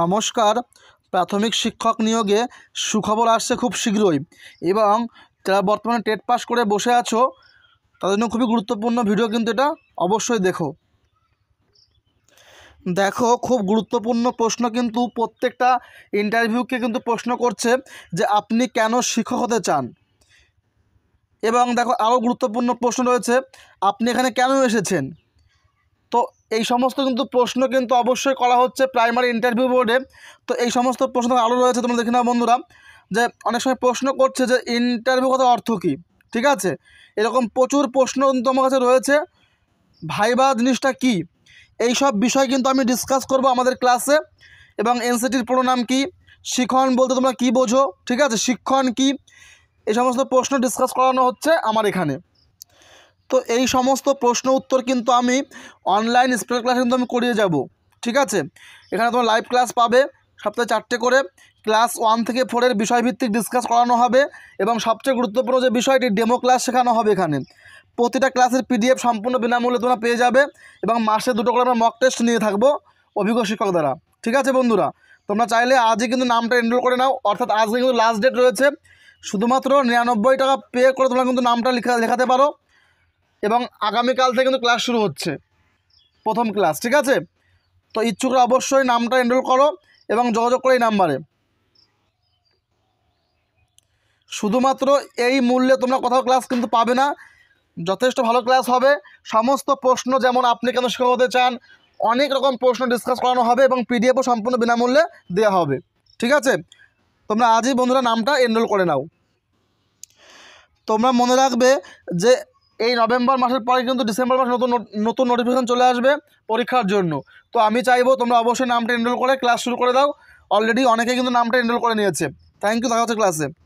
নমস্কার প্রাথমিক শিক্ষক নিয়োগে সুখবর আসছে খুব শীঘ্রই এবং যারা বর্তমানে টেট পাস করে বসে আছো তাদের জন্য খুবই গুরুত্বপূর্ণ ভিডিও কিন্তু এটা অবশ্যই দেখো দেখো খুব গুরুত্বপূর্ণ প্রশ্ন কিন্তু প্রত্যেকটা ইন্টারভিউকে কিন্তু প্রশ্ন করছে যে আপনি কেন শিক্ষক হতে চান এবং দেখো আরও গুরুত্বপূর্ণ প্রশ্ন রয়েছে আপনি এখানে কেন এসেছেন এই সমস্ত কিন্তু প্রশ্ন কিন্তু অবশ্যই করা হচ্ছে প্রাইমারি ইন্টারভিউ বোর্ডে তো এই সমস্ত প্রশ্ন আরও রয়েছে তোমরা দেখে নাও বন্ধুরা যে অনেক সময় প্রশ্ন করছে যে ইন্টারভিউ কথা অর্থ কী ঠিক আছে এরকম প্রচুর প্রশ্ন কিন্তু আমার কাছে রয়েছে ভাইবা জিনিসটা কী এই সব বিষয় কিন্তু আমি ডিসকাস করব আমাদের ক্লাসে এবং এনসিটির প্রণাম কি শিখন বলতে তোমরা কি বোঝো ঠিক আছে শিক্ষণ কি এই সমস্ত প্রশ্ন ডিসকাস করানো হচ্ছে আমার এখানে তো এই সমস্ত প্রশ্ন উত্তর কিন্তু আমি অনলাইন স্পেশাল ক্লাস কিন্তু আমি করিয়ে যাব ঠিক আছে এখানে তোমার লাইভ ক্লাস পাবে সপ্তাহে চারটে করে ক্লাস ওয়ান থেকে ফোরের বিষয়ভিত্তিক ডিসকাস করানো হবে এবং সবচেয়ে গুরুত্বপূর্ণ যে বিষয়টি ডেমো ক্লাস শেখানো হবে এখানে প্রতিটা ক্লাসের পিডিএফ সম্পূর্ণ বিনামূল্যে তোমরা পেয়ে যাবে এবং মাসে দুটো করে আমরা মক টেস্ট নিয়ে থাকবো অভিজ্ঞ শিক্ষক দ্বারা ঠিক আছে বন্ধুরা তোমরা চাইলে আজই কিন্তু নামটা এনরোল করে নাও অর্থাৎ আজকে কিন্তু লাস্ট ডেট রয়েছে শুধুমাত্র নিরানব্বই টাকা পে করে তোমরা কিন্তু নামটা লেখা লেখাতে পারো এবং আগামীকাল থেকে কিন্তু ক্লাস শুরু হচ্ছে প্রথম ক্লাস ঠিক আছে তো ইচ্ছুকরা অবশ্যই নামটা এনরোল করো এবং যোগাযোগ করো এই নাম্বারে শুধুমাত্র এই মূল্যে তোমরা কোথাও ক্লাস কিন্তু পাবে না যথেষ্ট ভালো ক্লাস হবে সমস্ত প্রশ্ন যেমন আপনি কেন শিক্ষক হতে চান অনেক রকম প্রশ্ন ডিসকাস করানো হবে এবং পিডিএফও সম্পূর্ণ বিনামূল্যে দেওয়া হবে ঠিক আছে তোমরা আজই বন্ধুরা নামটা এনরোল করে নাও তোমরা মনে রাখবে যে এই নভেম্বর মাসের পরে কিন্তু ডিসেম্বর মাস নতুন নতুন নোটিফিকেশান চলে আসবে পরীক্ষার জন্য তো আমি চাইবো তোমরা অবশ্যই নামটা এনরোল করে ক্লাস শুরু করে দাও অলরেডি অনেকে কিন্তু নামটা এনরোল করে নিয়েছে থ্যাংক ইউ দেখা হচ্ছে ক্লাসে